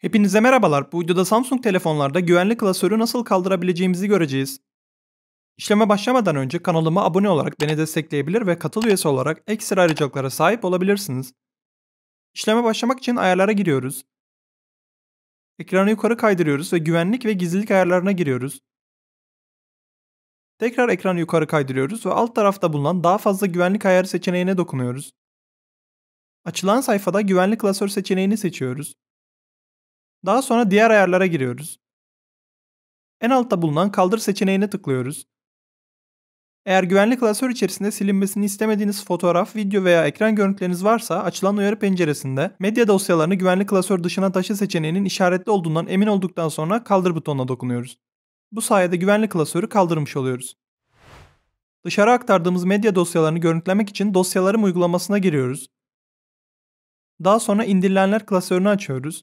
Hepinize merhabalar. Bu videoda Samsung telefonlarda güvenli klasörü nasıl kaldırabileceğimizi göreceğiz. İşleme başlamadan önce kanalıma abone olarak beni destekleyebilir ve katıl üyesi olarak ekstra ayrıcalıklara sahip olabilirsiniz. İşleme başlamak için ayarlara giriyoruz. Ekranı yukarı kaydırıyoruz ve güvenlik ve gizlilik ayarlarına giriyoruz. Tekrar ekranı yukarı kaydırıyoruz ve alt tarafta bulunan daha fazla güvenlik ayarı seçeneğine dokunuyoruz. Açılan sayfada güvenlik klasör seçeneğini seçiyoruz. Daha sonra diğer ayarlara giriyoruz. En altta bulunan kaldır seçeneğine tıklıyoruz. Eğer güvenli klasör içerisinde silinmesini istemediğiniz fotoğraf, video veya ekran görüntüleriniz varsa açılan uyarı penceresinde medya dosyalarını güvenli klasör dışına taşı seçeneğinin işaretli olduğundan emin olduktan sonra kaldır butonuna dokunuyoruz. Bu sayede güvenli klasörü kaldırmış oluyoruz. Dışarı aktardığımız medya dosyalarını görüntülemek için dosyalarım uygulamasına giriyoruz. Daha sonra indirilenler klasörünü açıyoruz.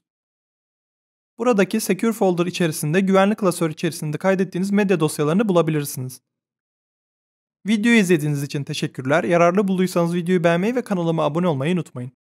Buradaki Secure Folder içerisinde güvenli klasör içerisinde kaydettiğiniz medya dosyalarını bulabilirsiniz. Videoyu izlediğiniz için teşekkürler. Yararlı bulduysanız videoyu beğenmeyi ve kanalıma abone olmayı unutmayın.